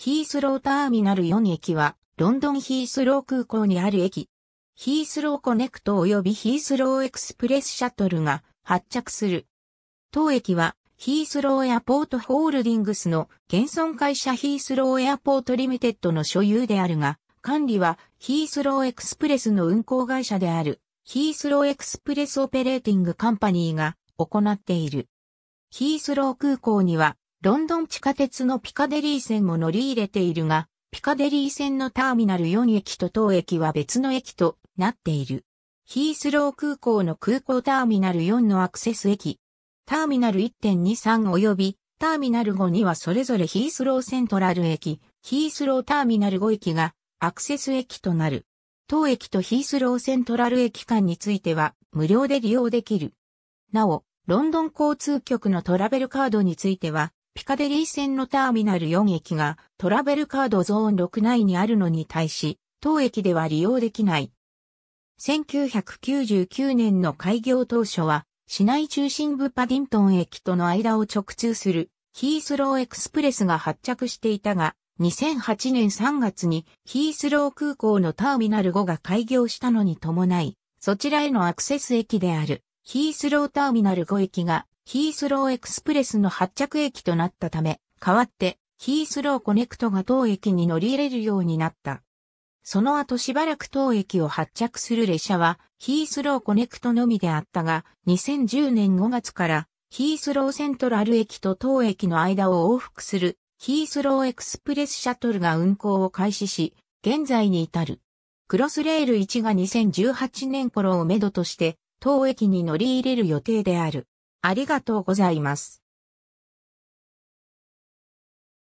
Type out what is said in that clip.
ヒースローターミナル4駅は、ロンドンヒースロー空港にある駅。ヒースローコネクト及びヒースローエクスプレスシャトルが発着する。当駅は、ヒースローエアポートホールディングスの現存会社ヒースローエアポートリミテッドの所有であるが、管理はヒースローエクスプレスの運行会社であるヒースローエクスプレスオペレーティングカンパニーが行っている。ヒースロー空港にはロンドン地下鉄のピカデリー線も乗り入れているが、ピカデリー線のターミナル4駅と当駅は別の駅となっている。ヒースロー空港の空港ターミナル4のアクセス駅、ターミナル1.23及びターミナル5にはそれぞれヒースローセントラル駅、ヒースローターミナル5駅がアクセス駅となる。当駅とヒースローセントラル駅間については無料で利用できる。なお、ロンドン交通局のトラベルカードについては、ピカデリー線のターミナル4駅がトラベルカードゾーン6内にあるのに対し、当駅では利用できない。1999年の開業当初は、市内中心部パディントン駅との間を直通するヒースローエクスプレスが発着していたが、2008年3月にヒースロー空港のターミナル5が開業したのに伴い、そちらへのアクセス駅であるヒースローターミナル5駅がヒースローエクスプレスの発着駅となったため、代わってヒースローコネクトが当駅に乗り入れるようになった。その後しばらく当駅を発着する列車はヒースローコネクトのみであったが、2010年5月からヒースローセントラル駅と当駅の間を往復するヒースローエクスプレスシャトルが運行を開始し、現在に至る。クロスレール1が2018年頃をめどとして、当駅に乗り入れる予定である。ありがとうございます。